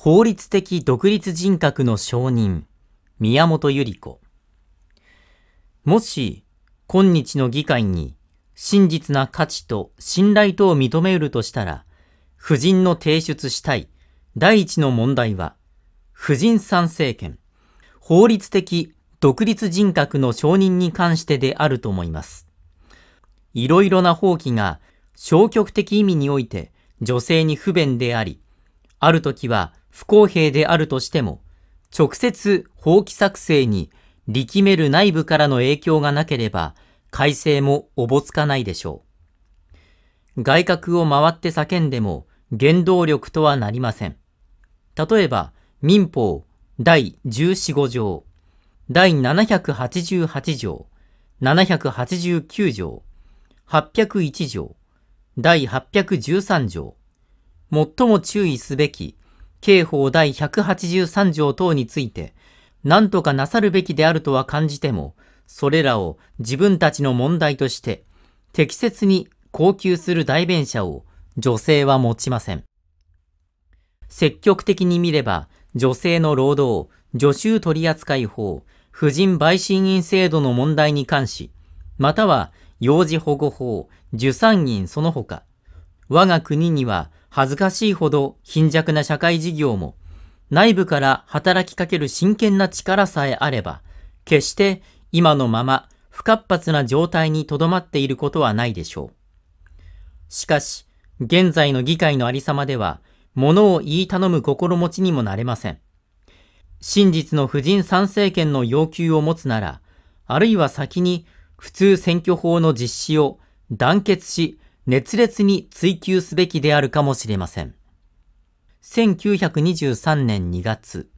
法律的独立人格の承認、宮本百合子。もし、今日の議会に真実な価値と信頼とを認めうるとしたら、夫人の提出したい第一の問題は、夫人参政権、法律的独立人格の承認に関してであると思います。いろいろな法規が消極的意味において女性に不便であり、ある時は不公平であるとしても、直接法規作成に力める内部からの影響がなければ、改正もおぼつかないでしょう。外閣を回って叫んでも原動力とはなりません。例えば、民法第14、5条、第788条、789条、801条、第813条、最も注意すべき刑法第183条等について、何とかなさるべきであるとは感じても、それらを自分たちの問題として、適切に恒久する代弁者を女性は持ちません。積極的に見れば、女性の労働、女手。取扱法、婦人陪審員制度の問題に関し、または幼児保護法、受産院その他、我が国には恥ずかしいほど貧弱な社会事業も、内部から働きかける真剣な力さえあれば、決して今のまま不活発な状態にとどまっていることはないでしょう。しかし、現在の議会のありさまでは、物を言い頼む心持ちにもなれません。真実の婦人参政権の要求を持つなら、あるいは先に普通選挙法の実施を団結し、熱烈に追求すべきであるかもしれません。1923年2月、